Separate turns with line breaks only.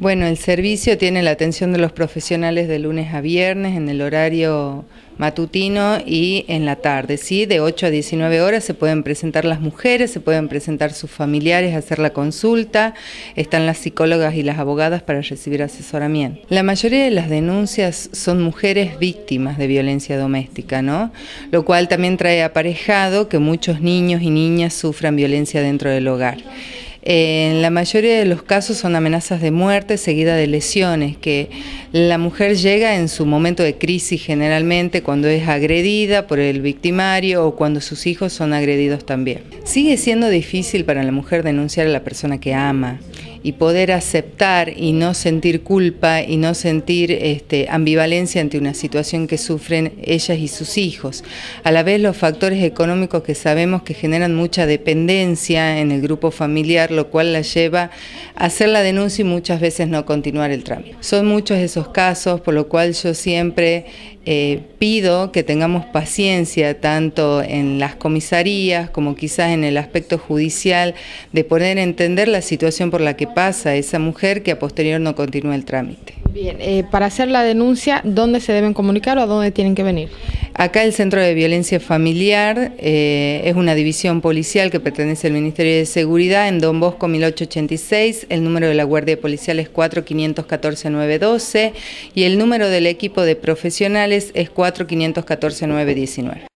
Bueno, el servicio tiene la atención de los profesionales de lunes a viernes en el horario matutino y en la tarde, ¿sí? De 8 a 19 horas se pueden presentar las mujeres, se pueden presentar sus familiares, hacer la consulta, están las psicólogas y las abogadas para recibir asesoramiento. La mayoría de las denuncias son mujeres víctimas de violencia doméstica, ¿no? Lo cual también trae aparejado que muchos niños y niñas sufran violencia dentro del hogar en la mayoría de los casos son amenazas de muerte seguida de lesiones, que la mujer llega en su momento de crisis generalmente, cuando es agredida por el victimario o cuando sus hijos son agredidos también. Sigue siendo difícil para la mujer denunciar a la persona que ama y poder aceptar y no sentir culpa y no sentir este, ambivalencia ante una situación que sufren ellas y sus hijos. A la vez los factores económicos que sabemos que generan mucha dependencia en el grupo familiar, lo cual la lleva a hacer la denuncia y muchas veces no continuar el trámite. Son muchos esos casos, por lo cual yo siempre eh, pido que tengamos paciencia tanto en las comisarías como quizás en el aspecto judicial de poder entender la situación por la que pasa a esa mujer que a posterior no continúa el trámite. Bien, eh, para hacer la denuncia, ¿dónde se deben comunicar o a dónde tienen que venir? Acá el Centro de Violencia Familiar eh, es una división policial que pertenece al Ministerio de Seguridad en Don Bosco 1886, el número de la Guardia Policial es 4514-912 y el número del equipo de profesionales es 4514-919.